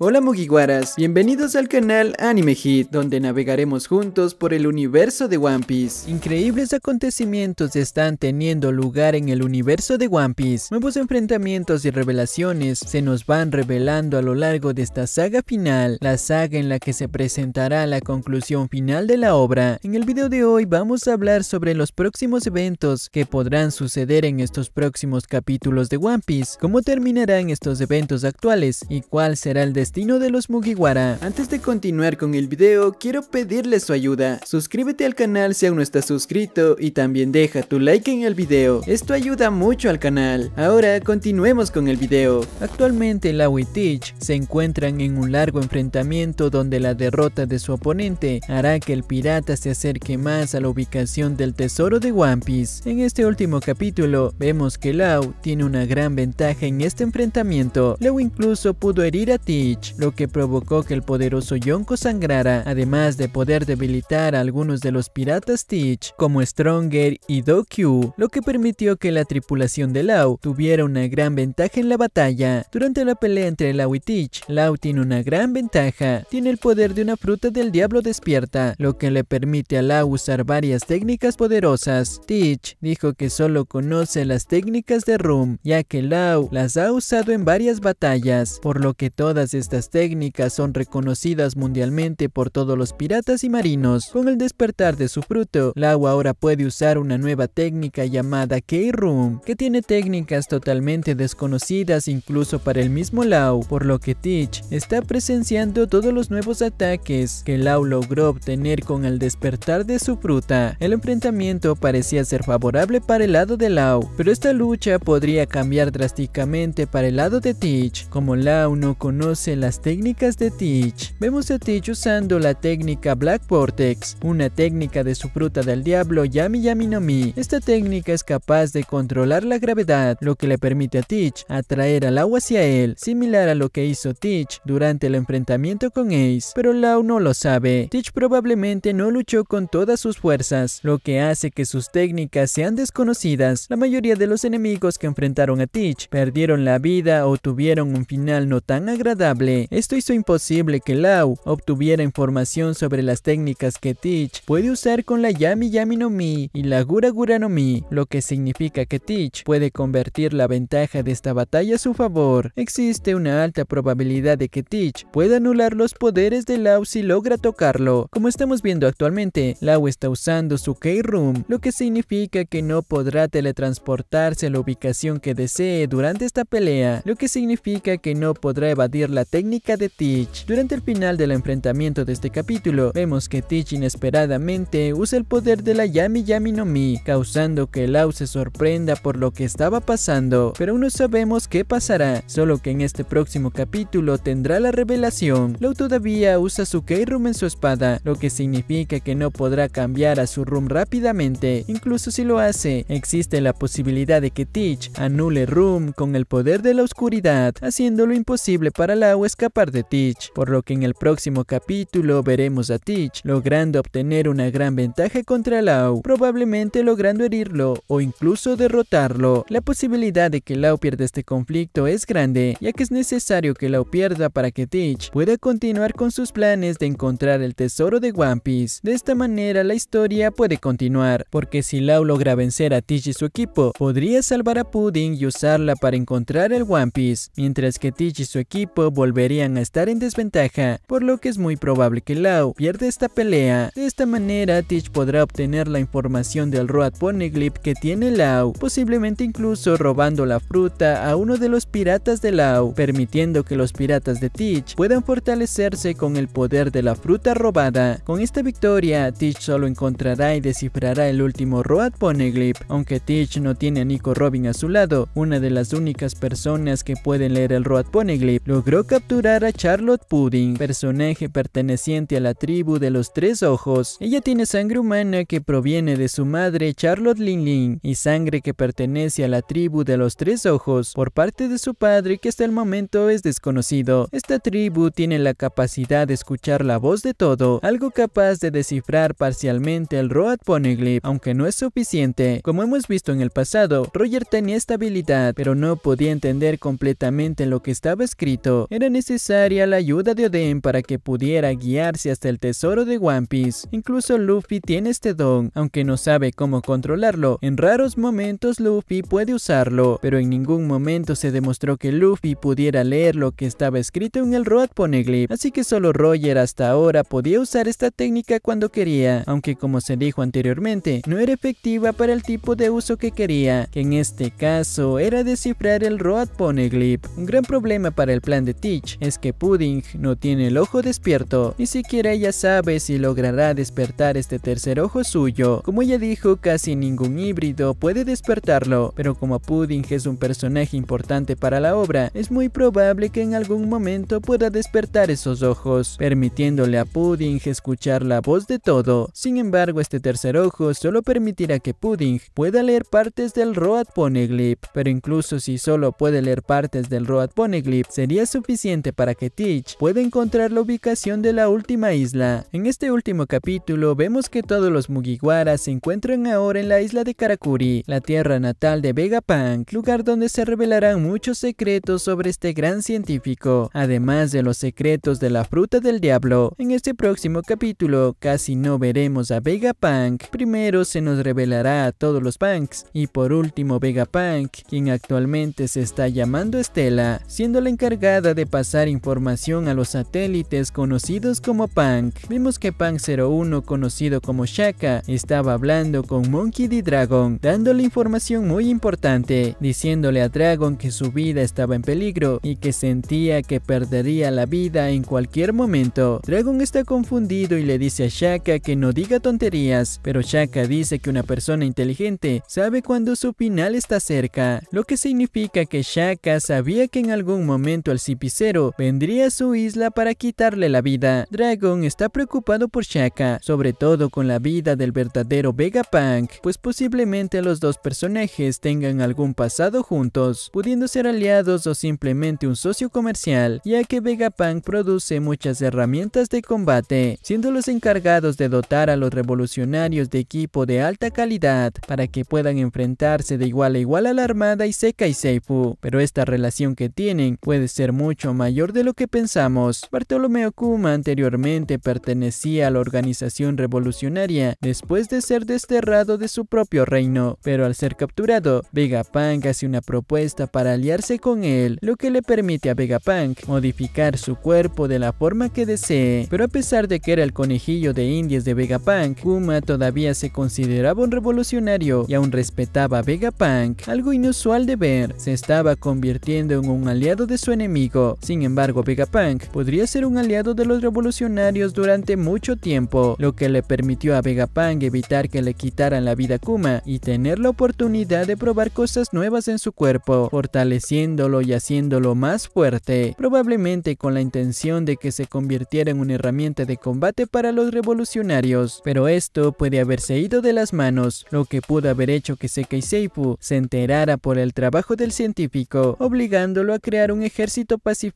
Hola Mugiwaras, bienvenidos al canal Anime Hit, donde navegaremos juntos por el universo de One Piece. Increíbles acontecimientos están teniendo lugar en el universo de One Piece. Nuevos enfrentamientos y revelaciones se nos van revelando a lo largo de esta saga final, la saga en la que se presentará la conclusión final de la obra. En el video de hoy vamos a hablar sobre los próximos eventos que podrán suceder en estos próximos capítulos de One Piece, cómo terminarán estos eventos actuales y cuál será el destino de los Mugiwara. Antes de continuar con el video, quiero pedirles su ayuda. Suscríbete al canal si aún no estás suscrito y también deja tu like en el video. Esto ayuda mucho al canal. Ahora continuemos con el video. Actualmente Lau y Teach se encuentran en un largo enfrentamiento donde la derrota de su oponente hará que el pirata se acerque más a la ubicación del tesoro de One Piece. En este último capítulo vemos que Lau tiene una gran ventaja en este enfrentamiento. Lau incluso pudo herir a Teach lo que provocó que el poderoso Yonko sangrara, además de poder debilitar a algunos de los piratas Teach, como Stronger y Dokyu, lo que permitió que la tripulación de Lau tuviera una gran ventaja en la batalla. Durante la pelea entre Lau y Teach, Lau tiene una gran ventaja, tiene el poder de una fruta del diablo despierta, lo que le permite a Lau usar varias técnicas poderosas. Teach dijo que solo conoce las técnicas de Room, ya que Lau las ha usado en varias batallas, por lo que todas están estas técnicas son reconocidas mundialmente por todos los piratas y marinos. Con el despertar de su fruto, Lau ahora puede usar una nueva técnica llamada K-Room, que tiene técnicas totalmente desconocidas incluso para el mismo Lau, por lo que Teach está presenciando todos los nuevos ataques que Lau logró obtener con el despertar de su fruta. El enfrentamiento parecía ser favorable para el lado de Lau, pero esta lucha podría cambiar drásticamente para el lado de Teach. Como Lau no conoce las técnicas de Teach. Vemos a Teach usando la técnica Black Vortex, una técnica de su fruta del diablo Yami Yami no Mi. Esta técnica es capaz de controlar la gravedad, lo que le permite a Teach atraer al agua hacia él, similar a lo que hizo Teach durante el enfrentamiento con Ace, pero Lau no lo sabe. Teach probablemente no luchó con todas sus fuerzas, lo que hace que sus técnicas sean desconocidas. La mayoría de los enemigos que enfrentaron a Teach perdieron la vida o tuvieron un final no tan agradable. Esto hizo imposible que Lau obtuviera información sobre las técnicas que Teach puede usar con la Yami Yami no Mi y la Gura Gura no Mi, lo que significa que Teach puede convertir la ventaja de esta batalla a su favor. Existe una alta probabilidad de que Teach pueda anular los poderes de Lau si logra tocarlo. Como estamos viendo actualmente, Lau está usando su K-Room, lo que significa que no podrá teletransportarse a la ubicación que desee durante esta pelea, lo que significa que no podrá evadir la técnica de Teach. Durante el final del enfrentamiento de este capítulo, vemos que Teach inesperadamente usa el poder de la Yami Yami no Mi, causando que Lau se sorprenda por lo que estaba pasando, pero no sabemos qué pasará, solo que en este próximo capítulo tendrá la revelación. Lau todavía usa su K-Room en su espada, lo que significa que no podrá cambiar a su Room rápidamente, incluso si lo hace, existe la posibilidad de que Teach anule Room con el poder de la oscuridad, haciéndolo imposible para Lau escapar de Teach, por lo que en el próximo capítulo veremos a Teach logrando obtener una gran ventaja contra Lau, probablemente logrando herirlo o incluso derrotarlo. La posibilidad de que Lau pierda este conflicto es grande, ya que es necesario que Lau pierda para que Teach pueda continuar con sus planes de encontrar el tesoro de One Piece. De esta manera la historia puede continuar, porque si Lau logra vencer a Teach y su equipo, podría salvar a Pudding y usarla para encontrar el One Piece, mientras que Teach y su equipo volverían a estar en desventaja, por lo que es muy probable que Lau pierda esta pelea. De esta manera, Teach podrá obtener la información del Road Poneglyph que tiene Lau, posiblemente incluso robando la fruta a uno de los piratas de Lau, permitiendo que los piratas de Teach puedan fortalecerse con el poder de la fruta robada. Con esta victoria, Teach solo encontrará y descifrará el último Road Poneglyph. Aunque Teach no tiene a Nico Robin a su lado, una de las únicas personas que pueden leer el Road Poneglyph, logró que capturar a Charlotte Pudding, personaje perteneciente a la tribu de los tres ojos. Ella tiene sangre humana que proviene de su madre Charlotte Lin y sangre que pertenece a la tribu de los tres ojos por parte de su padre que hasta el momento es desconocido. Esta tribu tiene la capacidad de escuchar la voz de todo, algo capaz de descifrar parcialmente el Road Poneglyph, aunque no es suficiente. Como hemos visto en el pasado, Roger tenía esta habilidad, pero no podía entender completamente lo que estaba escrito. Era necesaria la ayuda de Oden para que pudiera guiarse hasta el tesoro de One Piece. Incluso Luffy tiene este don, aunque no sabe cómo controlarlo. En raros momentos Luffy puede usarlo, pero en ningún momento se demostró que Luffy pudiera leer lo que estaba escrito en el Road Poneglyph, así que solo Roger hasta ahora podía usar esta técnica cuando quería, aunque como se dijo anteriormente, no era efectiva para el tipo de uso que quería, que en este caso era descifrar el Road Poneglyph, un gran problema para el plan de T es que Pudding no tiene el ojo despierto, ni siquiera ella sabe si logrará despertar este tercer ojo suyo. Como ella dijo, casi ningún híbrido puede despertarlo, pero como Pudding es un personaje importante para la obra, es muy probable que en algún momento pueda despertar esos ojos, permitiéndole a Pudding escuchar la voz de todo. Sin embargo, este tercer ojo solo permitirá que Pudding pueda leer partes del Road Poneglyph, pero incluso si solo puede leer partes del Road Poneglyph, sería suficiente para que Teach pueda encontrar la ubicación de la última isla. En este último capítulo vemos que todos los Mugiwara se encuentran ahora en la isla de Karakuri, la tierra natal de Vegapunk, lugar donde se revelarán muchos secretos sobre este gran científico, además de los secretos de la fruta del diablo. En este próximo capítulo casi no veremos a Vegapunk, primero se nos revelará a todos los punks y por último Vegapunk, quien actualmente se está llamando Estela, siendo la encargada de pasar información a los satélites conocidos como Punk. Vimos que Punk 01, conocido como Shaka, estaba hablando con Monkey D. Dragon, dándole información muy importante, diciéndole a Dragon que su vida estaba en peligro y que sentía que perdería la vida en cualquier momento. Dragon está confundido y le dice a Shaka que no diga tonterías, pero Shaka dice que una persona inteligente sabe cuando su final está cerca, lo que significa que Shaka sabía que en algún momento el CPC vendría a su isla para quitarle la vida. Dragon está preocupado por Shaka, sobre todo con la vida del verdadero Vegapunk, pues posiblemente los dos personajes tengan algún pasado juntos, pudiendo ser aliados o simplemente un socio comercial, ya que Vegapunk produce muchas herramientas de combate, siendo los encargados de dotar a los revolucionarios de equipo de alta calidad para que puedan enfrentarse de igual a igual a la armada Iseka y Seifu, pero esta relación que tienen puede ser mucho mayor de lo que pensamos. Bartolomeo Kuma anteriormente pertenecía a la organización revolucionaria después de ser desterrado de su propio reino, pero al ser capturado, Vegapunk hace una propuesta para aliarse con él, lo que le permite a Vegapunk modificar su cuerpo de la forma que desee. Pero a pesar de que era el conejillo de indias de Vegapunk, Kuma todavía se consideraba un revolucionario y aún respetaba a Vegapunk, algo inusual de ver, se estaba convirtiendo en un aliado de su enemigo. Sin embargo, Vegapunk podría ser un aliado de los revolucionarios durante mucho tiempo, lo que le permitió a Vegapunk evitar que le quitaran la vida a Kuma y tener la oportunidad de probar cosas nuevas en su cuerpo, fortaleciéndolo y haciéndolo más fuerte, probablemente con la intención de que se convirtiera en una herramienta de combate para los revolucionarios. Pero esto puede haberse ido de las manos, lo que pudo haber hecho que Sekai se enterara por el trabajo del científico, obligándolo a crear un ejército pacífico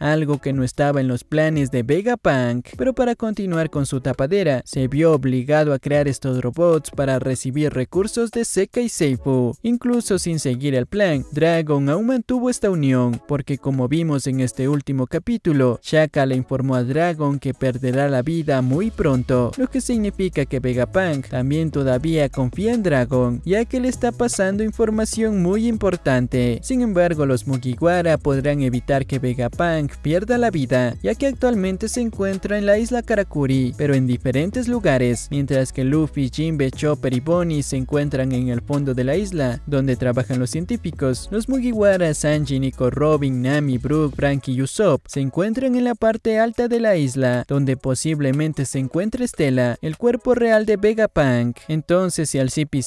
algo que no estaba en los planes de Vegapunk, pero para continuar con su tapadera, se vio obligado a crear estos robots para recibir recursos de Seca y Seifu. Incluso sin seguir el plan, Dragon aún mantuvo esta unión, porque como vimos en este último capítulo, Shaka le informó a Dragon que perderá la vida muy pronto, lo que significa que Vegapunk también todavía confía en Dragon, ya que le está pasando información muy importante. Sin embargo, los Mugiwara podrán evitar que Vegapunk Vegapunk pierda la vida, ya que actualmente se encuentra en la isla Karakuri, pero en diferentes lugares, mientras que Luffy, Jimbe, Chopper y Bonnie se encuentran en el fondo de la isla, donde trabajan los científicos. Los Mugiwara, Sanji, Nico, Robin, Nami, Brook, frank y Usopp se encuentran en la parte alta de la isla, donde posiblemente se encuentra Estela, el cuerpo real de Vegapunk. Entonces, si al cp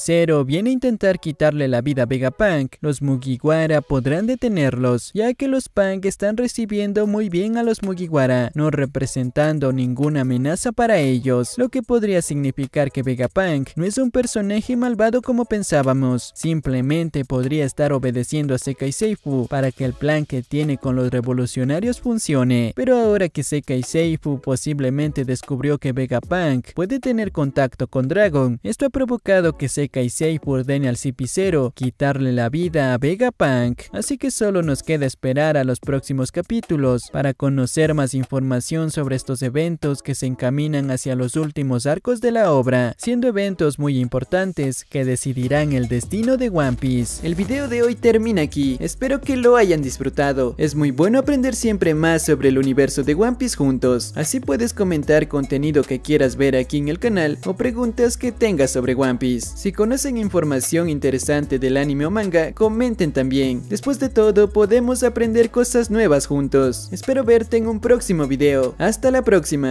viene a intentar quitarle la vida a Vegapunk, los Mugiwara podrán detenerlos, ya que los Punk están recibiendo muy bien a los Mugiwara, no representando ninguna amenaza para ellos, lo que podría significar que Vegapunk no es un personaje malvado como pensábamos, simplemente podría estar obedeciendo a y Seifu para que el plan que tiene con los revolucionarios funcione, pero ahora que Sekai Seifu posiblemente descubrió que Vegapunk puede tener contacto con Dragon, esto ha provocado que y Seifu ordene al cipicero quitarle la vida a Vegapunk, así que solo nos queda esperar a los próximos capítulos para conocer más información sobre estos eventos que se encaminan hacia los últimos arcos de la obra, siendo eventos muy importantes que decidirán el destino de One Piece. El video de hoy termina aquí, espero que lo hayan disfrutado. Es muy bueno aprender siempre más sobre el universo de One Piece juntos, así puedes comentar contenido que quieras ver aquí en el canal o preguntas que tengas sobre One Piece. Si conocen información interesante del anime o manga, comenten también. Después de todo, podemos aprender cosas nuevas juntos. Espero verte en un próximo video. Hasta la próxima.